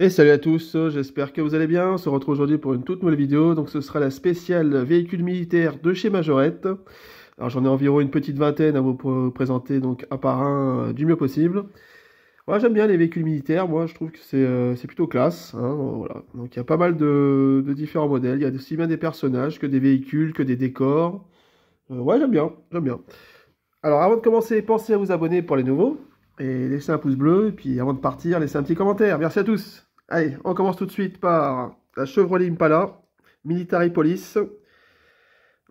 Et salut à tous, j'espère que vous allez bien. On se retrouve aujourd'hui pour une toute nouvelle vidéo. Donc ce sera la spéciale véhicule militaire de chez Majorette. Alors j'en ai environ une petite vingtaine à vous présenter donc à par un euh, du mieux possible. Ouais j'aime bien les véhicules militaires, moi je trouve que c'est euh, plutôt classe. Hein, voilà. Donc il y a pas mal de, différents modèles. Il y a aussi bien des personnages que des véhicules, que des décors. Euh, ouais, j'aime bien, j'aime bien. Alors avant de commencer, pensez à vous abonner pour les nouveaux. Et laissez un pouce bleu, et puis avant de partir, laissez un petit commentaire. Merci à tous Allez, on commence tout de suite par la Chevrolet Impala, Military Police.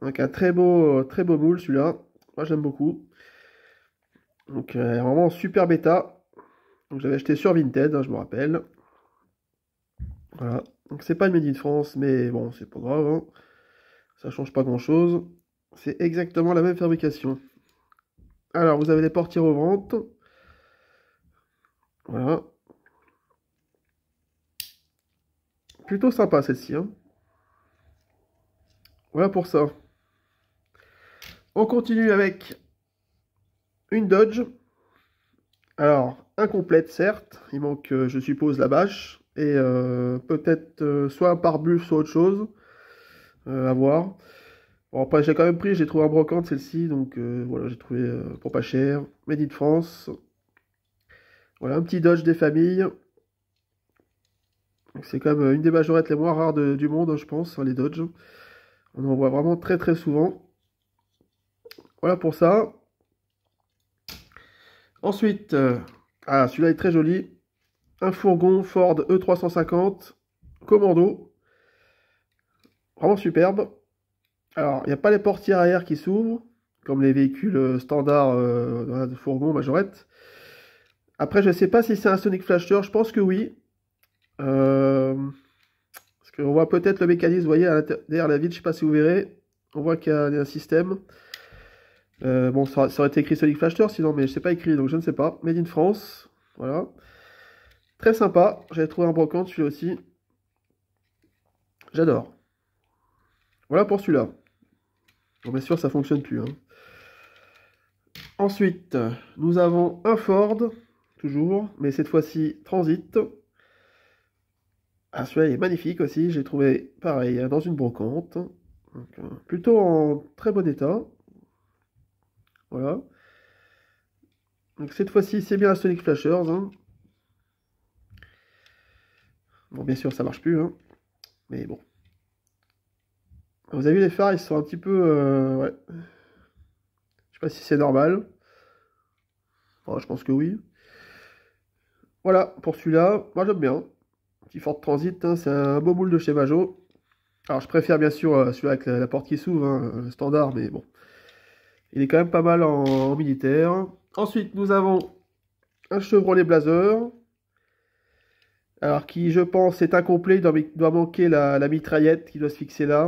Donc un très beau, très beau moule celui-là. Moi j'aime beaucoup. Donc euh, vraiment super bêta. Donc j'avais acheté sur Vinted, hein, je me rappelle. Voilà. Donc c'est pas une midi de France, mais bon, c'est pas grave. Hein. Ça change pas grand chose. C'est exactement la même fabrication. Alors vous avez les portières aux ventes. Voilà. Plutôt sympa celle-ci. Hein. Voilà pour ça. On continue avec une Dodge. Alors, incomplète certes. Il manque, euh, je suppose, la bâche. Et euh, peut-être euh, soit un pare soit autre chose. à voir. Bon, après, j'ai quand même pris, j'ai trouvé un brocante celle-ci. Donc voilà, j'ai trouvé pour pas cher. Made in France. Voilà, un petit Dodge des familles. C'est quand même une des majorettes les moins rares du monde, hein, je pense, les Dodge. On en voit vraiment très très souvent. Voilà pour ça. Ensuite, euh, ah, celui-là est très joli. Un fourgon Ford E350 Commando. Vraiment superbe. Alors, il n'y a pas les portières arrière qui s'ouvrent, comme les véhicules euh, standards euh, de fourgon majorette. Après, je ne sais pas si c'est un Sonic Flasher, je pense que oui. Euh, on parce voit peut-être le mécanisme, vous voyez, derrière la ville, je ne sais pas si vous verrez. On voit qu'il y a un système. Euh, bon, ça, aurait été écrit Sonic Flash sinon, mais je ne sais pas écrit, donc je ne sais pas. Made in France, voilà. Très sympa, j'avais trouvé un brocante celui-là aussi. J'adore. Voilà pour celui-là. Bon, bien sûr, ça ne fonctionne plus. Hein. Ensuite, nous avons un Ford, toujours, mais cette fois-ci Transit. Ah, celui-là est magnifique aussi. J'ai trouvé pareil hein, dans une brocante. Euh, plutôt en très bon état. Voilà. Donc cette fois-ci, c'est bien la Sonic Flashers. Hein. Bon, bien sûr, ça marche plus. Hein. Mais bon. Ah, vous avez vu, les phares, ils sont un petit peu... Euh, ouais. Je sais pas si c'est normal. je pense que oui. Voilà, pour celui-là, moi j'aime bien. Fort Transit, hein, c'est un beau moule de chez Majo. Alors je préfère bien sûr euh, celui avec la, porte qui s'ouvre, hein, standard, mais bon. Il est quand même pas mal en, militaire. Ensuite, nous avons un Chevrolet Blazer. Alors qui, je pense, est incomplet, il doit, manquer la, mitraillette qui doit se fixer là,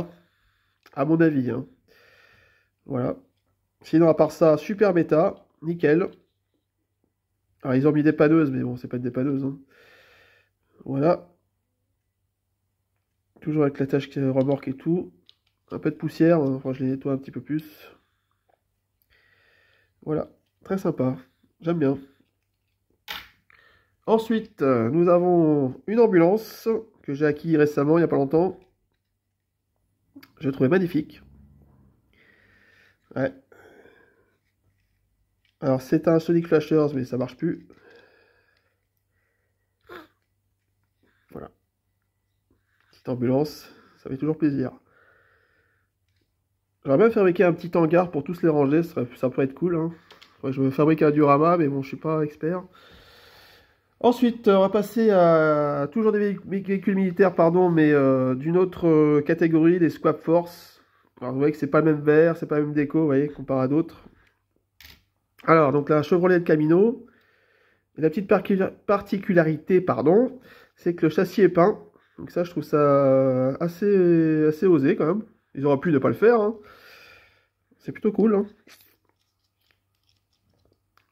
à mon avis. Hein. Voilà. Sinon, à part ça, super méta, nickel. Alors, ils ont mis des panneuses, mais bon, c'est pas des panneuses Voilà toujours avec la tâche qui remorque et tout. Un peu de poussière, euh, enfin je les nettoie un petit peu plus. Voilà, très sympa, j'aime bien. Ensuite, euh, nous avons une ambulance que j'ai acquis récemment, il n'y a pas longtemps. Je trouvais magnifique. Ouais. Alors c'est un Sonic Flashers, mais ça marche plus. ambulance, ça fait toujours plaisir. J'aurais même fabriqué un petit hangar pour tous les ranger, ça, pourrait être cool. Hein. je veux fabriquer un durama, mais bon, je suis pas expert. Ensuite, on va passer à toujours des véhicules militaires, pardon, mais euh, d'une autre euh, catégorie, les Squab Force. vous voyez que c'est pas le même vert, c'est pas le même déco, vous voyez, comparé à d'autres. Alors, donc la Chevrolet de Camino. la petite particularité, pardon, c'est que le châssis est peint. Donc ça, je trouve ça euh, assez, assez osé quand même. Ils auraient pu ne pas le faire. Hein. C'est plutôt cool. Hein.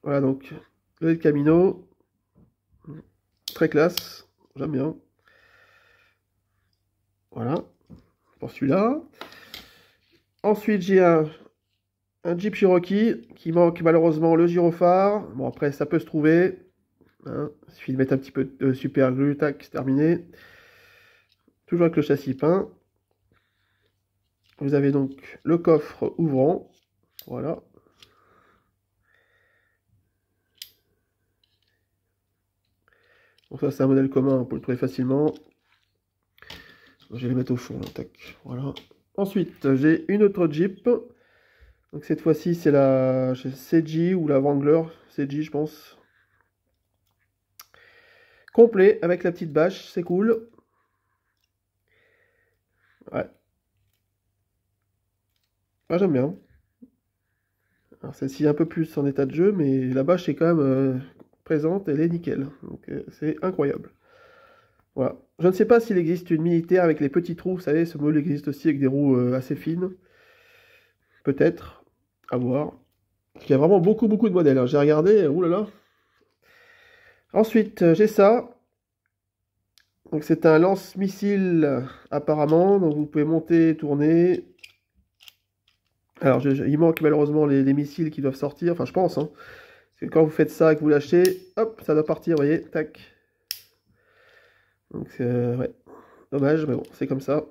Voilà donc, le Camino. Très classe. J'aime bien. Voilà. Pour celui-là. Ensuite, j'ai un, Jeep Cherokee qui manque malheureusement le gyrophare. Bon, après, ça peut se trouver. Hein. Il suffit de mettre un petit peu de super glue, tac, c'est terminé avec le châssis peint. Vous avez donc le coffre ouvrant, voilà. Donc ça c'est un modèle commun, pour le trouver facilement. Je vais les mettre au fond, tac, voilà. Ensuite, j'ai une autre Jeep. Donc cette fois-ci, c'est la cj ou la Wrangler, CG je pense. Complet, avec la petite bâche, c'est cool. Ouais. Ah, j'aime bien. Alors celle-ci un peu plus en état de jeu, mais la bâche est quand même euh, présente, elle est nickel. Donc euh, c'est incroyable. Voilà. Je ne sais pas s'il existe une militaire avec les petits trous, vous savez, ce modèle existe aussi avec des roues euh, assez fines. Peut-être, à voir. Il y a vraiment beaucoup beaucoup de modèles, hein. j'ai regardé, là Ensuite, j'ai ça, donc c'est un lance-missile apparemment, donc vous pouvez monter, tourner. Alors il manque malheureusement les, missiles qui doivent sortir, enfin je pense. Hein. Parce que quand vous faites ça que vous lâchez, hop, ça doit partir, vous voyez, tac. Donc euh, ouais. dommage, mais bon, c'est comme ça.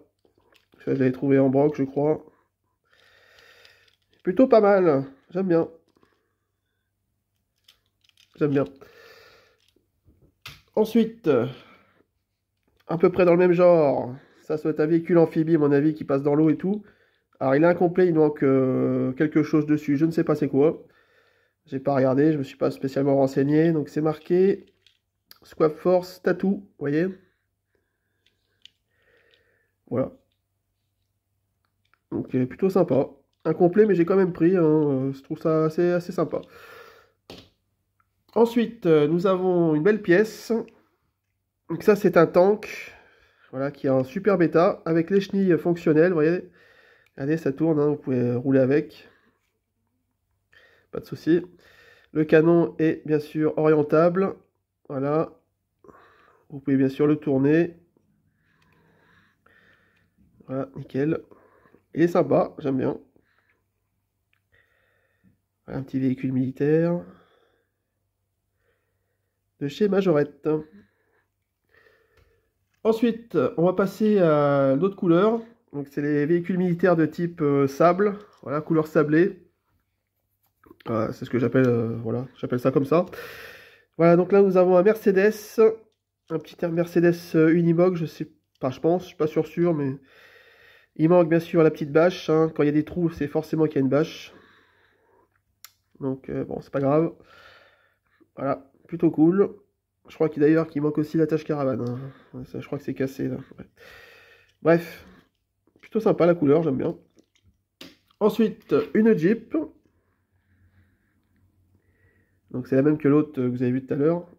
Je l'avais trouvé en broc, je crois. Plutôt pas mal, j'aime bien. J'aime bien. Ensuite, peu près dans le même genre. Ça, soit un véhicule amphibie, mon avis, qui passe dans l'eau et tout. Alors, il est incomplet, il manque euh, quelque chose dessus. Je ne sais pas c'est quoi. J'ai pas regardé, je me suis pas spécialement renseigné. Donc, c'est marqué Squab Force Tattoo, voyez Voilà. Donc, plutôt sympa. Incomplet, mais j'ai quand même pris. Hein. Euh, je trouve ça assez, assez sympa. Ensuite, euh, nous avons une belle pièce donc ça, c'est un tank voilà, qui a un super bêta avec les chenilles fonctionnelles. Vous voyez, regardez, ça tourne, hein, vous pouvez rouler avec. Pas de souci. Le canon est bien sûr orientable. Voilà. Vous pouvez bien sûr le tourner. Voilà, nickel. Il est sympa, j'aime bien. un petit véhicule militaire. De chez Majorette. Ensuite, on va passer à d'autres couleurs. Donc, c'est les véhicules militaires de type euh, sable, voilà, couleur sablée. Euh, c'est ce que j'appelle, euh, voilà, j'appelle ça comme ça. Voilà, donc là, nous avons un Mercedes, un petit Mercedes Unimog, je sais pas, je pense, je suis pas sûr sûr, mais il manque bien sûr la petite bâche. Hein. Quand il y a des trous, c'est forcément qu'il y a une bâche. Donc, bon, c'est pas grave. Voilà, plutôt cool. Je crois d'ailleurs qu'il manque aussi la tâche caravane. Hein. je crois que c'est cassé Bref, plutôt sympa la couleur, j'aime bien. Ensuite, une Jeep. Donc c'est la même que l'autre que vous avez vu tout à l'heure.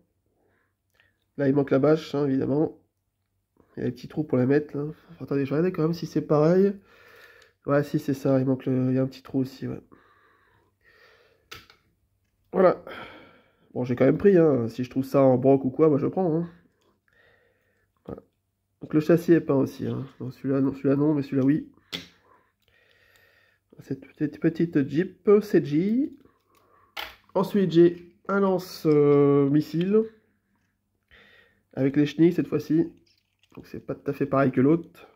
Là, il manque la bâche, hein, évidemment. Il y a des petits trous pour la mettre. attendez, je regarde quand même si c'est pareil. Ouais, si c'est ça, il manque y a un petit trou aussi. Voilà. Bon, j'ai quand même pris, hein. si je trouve ça en broc ou quoi, moi je prends. Hein. Donc le châssis est peint aussi. Hein. Celui-là non, celui là non, mais celui-là oui. Cette petite, Jeep CG. Ensuite, j'ai un lance-missile avec les chenilles cette fois-ci. Donc c'est pas tout à fait pareil que l'autre.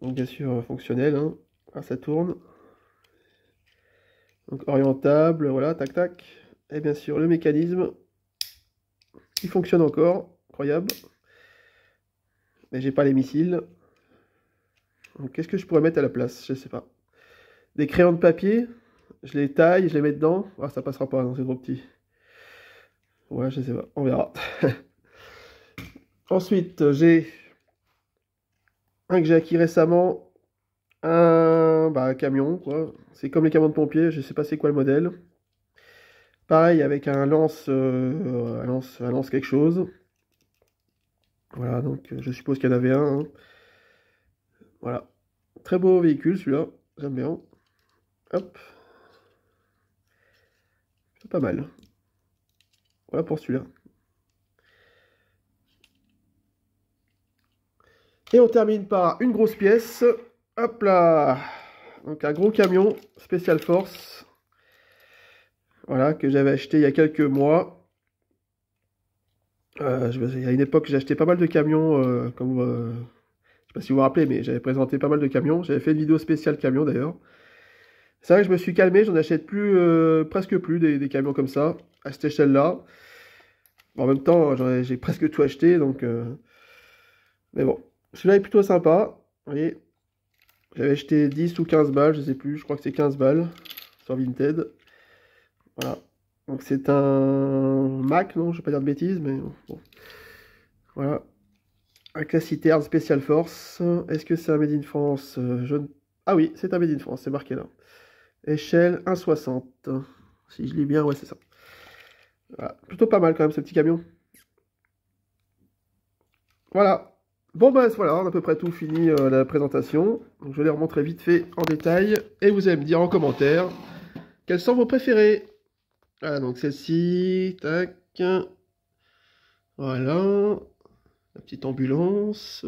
Donc bien sûr euh, fonctionnel, ah, ça tourne. Donc orientable, voilà, tac tac. Et bien sûr, le mécanisme qui fonctionne encore. Incroyable. Mais j'ai pas les missiles. qu'est-ce que je pourrais mettre à la place Je sais pas. Des crayons de papier. Je les taille, je les mets dedans. Ah, ça passera pas, c'est trop petit. Ouais, je sais pas. On verra. Ensuite, j'ai un que j'ai acquis récemment. Un bah, camion, quoi. C'est comme les camions de pompiers. Je sais pas c'est quoi le modèle. Pareil avec un lance, euh, lance, quelque chose. Voilà, donc euh, je suppose qu'il y en avait un. Hein. Voilà. Très beau véhicule celui-là. J'aime bien. Hop. pas mal. Voilà pour celui-là. Et on termine par une grosse pièce. Hop là Donc un gros camion, spécial force voilà, que j'avais acheté il y a quelques mois. Euh, je, il y a une époque, j'ai acheté pas mal de camions, euh, euh, Je comme, sais pas si vous vous rappelez, mais j'avais présenté pas mal de camions. J'avais fait une vidéo spéciale camion d'ailleurs. C'est vrai que je me suis calmé, j'en achète plus, presque plus des, camions comme ça, à cette échelle-là. en même temps, j'ai presque tout acheté, donc... Mais bon, celui-là est plutôt sympa. Vous voyez, j'avais acheté 10 ou 15 balles, je sais plus, je crois que c'est 15 balles sur Vinted. Voilà. Donc c'est un Mac, non, je vais pas dire de bêtises, mais bon. Voilà. Un Cassiterne Special Force. Est-ce que c'est un Made in France euh, Ah oui, c'est un Made in France, c'est marqué là. Échelle 1,60. Si je lis bien, ouais, c'est ça. Voilà. Plutôt pas mal quand même ce petit camion. Voilà. Bon ben voilà, on a à peu près tout fini euh, la présentation. je vais les remontrer vite fait en détail. Et vous allez me dire en commentaire quels sont vos préférés. Ah, donc celle-ci, tac. Voilà. La petite ambulance,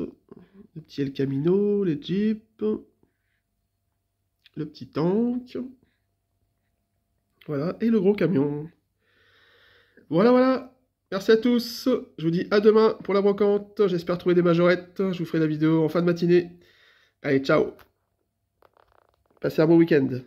le petit El Camino, les jeeps, le petit tank. Voilà, et le gros camion. Voilà, voilà. Merci à tous. Je vous dis à demain pour la brocante. J'espère trouver des majorettes. Je vous ferai la vidéo en fin de matinée. Allez, ciao. Passez un bon week-end.